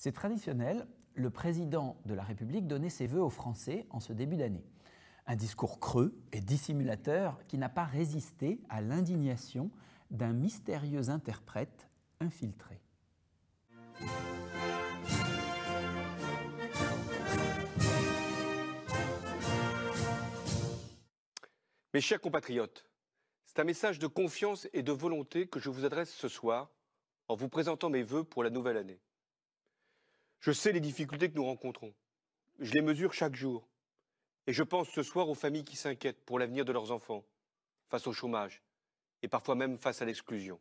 C'est traditionnel, le président de la République donnait ses vœux aux Français en ce début d'année. Un discours creux et dissimulateur qui n'a pas résisté à l'indignation d'un mystérieux interprète infiltré. Mes chers compatriotes, c'est un message de confiance et de volonté que je vous adresse ce soir en vous présentant mes vœux pour la nouvelle année. Je sais les difficultés que nous rencontrons. Je les mesure chaque jour. Et je pense ce soir aux familles qui s'inquiètent pour l'avenir de leurs enfants, face au chômage, et parfois même face à l'exclusion.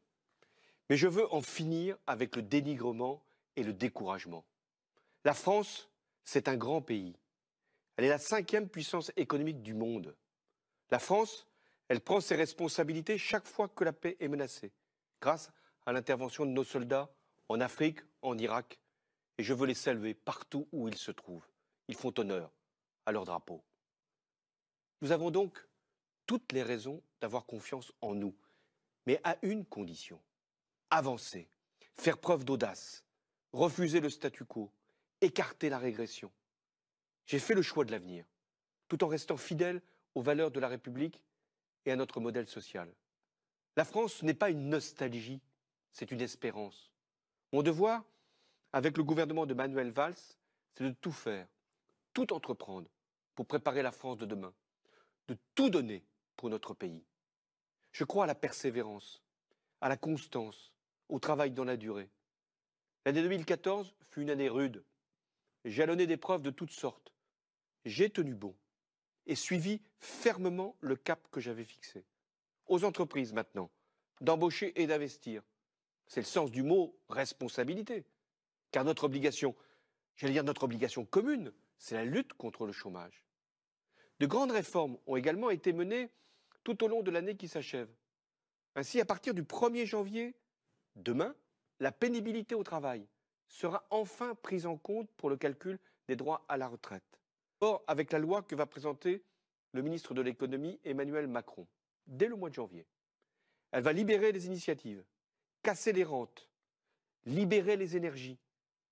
Mais je veux en finir avec le dénigrement et le découragement. La France, c'est un grand pays. Elle est la cinquième puissance économique du monde. La France, elle prend ses responsabilités chaque fois que la paix est menacée, grâce à l'intervention de nos soldats en Afrique, en Irak et je veux les saluer partout où ils se trouvent. Ils font honneur à leur drapeau. Nous avons donc toutes les raisons d'avoir confiance en nous, mais à une condition avancer, faire preuve d'audace, refuser le statu quo, écarter la régression. J'ai fait le choix de l'avenir, tout en restant fidèle aux valeurs de la République et à notre modèle social. La France n'est pas une nostalgie, c'est une espérance. Mon devoir avec le gouvernement de Manuel Valls, c'est de tout faire, tout entreprendre pour préparer la France de demain, de tout donner pour notre pays. Je crois à la persévérance, à la constance, au travail dans la durée. L'année 2014 fut une année rude, des preuves de toutes sortes. J'ai tenu bon et suivi fermement le cap que j'avais fixé. Aux entreprises maintenant, d'embaucher et d'investir. C'est le sens du mot responsabilité. Car notre obligation, j'allais dire notre obligation commune, c'est la lutte contre le chômage. De grandes réformes ont également été menées tout au long de l'année qui s'achève. Ainsi, à partir du 1er janvier, demain, la pénibilité au travail sera enfin prise en compte pour le calcul des droits à la retraite. Or, avec la loi que va présenter le ministre de l'économie Emmanuel Macron, dès le mois de janvier, elle va libérer les initiatives, casser les rentes, libérer les énergies,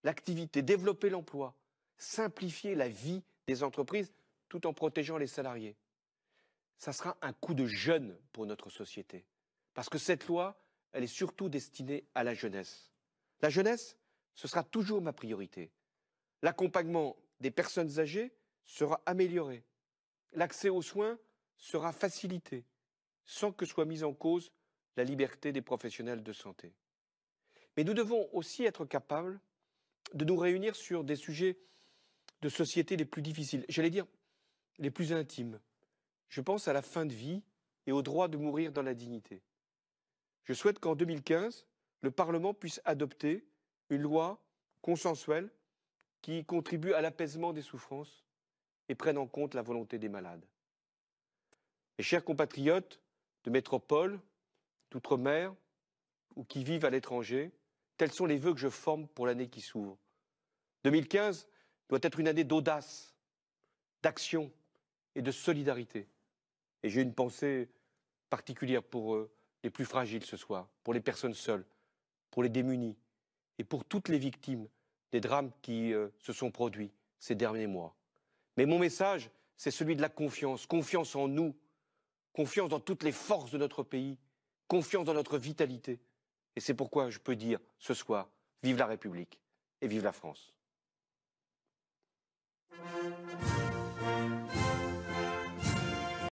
l'activité, développer l'emploi, simplifier la vie des entreprises tout en protégeant les salariés. Ça sera un coup de jeûne pour notre société. Parce que cette loi, elle est surtout destinée à la jeunesse. La jeunesse, ce sera toujours ma priorité. L'accompagnement des personnes âgées sera amélioré. L'accès aux soins sera facilité, sans que soit mise en cause la liberté des professionnels de santé. Mais nous devons aussi être capables de nous réunir sur des sujets de société les plus difficiles, j'allais dire les plus intimes. Je pense à la fin de vie et au droit de mourir dans la dignité. Je souhaite qu'en 2015, le Parlement puisse adopter une loi consensuelle qui contribue à l'apaisement des souffrances et prenne en compte la volonté des malades. Mes chers compatriotes de métropole, d'outre-mer ou qui vivent à l'étranger, Tels sont les vœux que je forme pour l'année qui s'ouvre. 2015 doit être une année d'audace, d'action et de solidarité. Et j'ai une pensée particulière pour euh, les plus fragiles ce soir, pour les personnes seules, pour les démunis et pour toutes les victimes des drames qui euh, se sont produits ces derniers mois. Mais mon message, c'est celui de la confiance, confiance en nous, confiance dans toutes les forces de notre pays, confiance dans notre vitalité. Et c'est pourquoi je peux dire ce soir, vive la République et vive la France.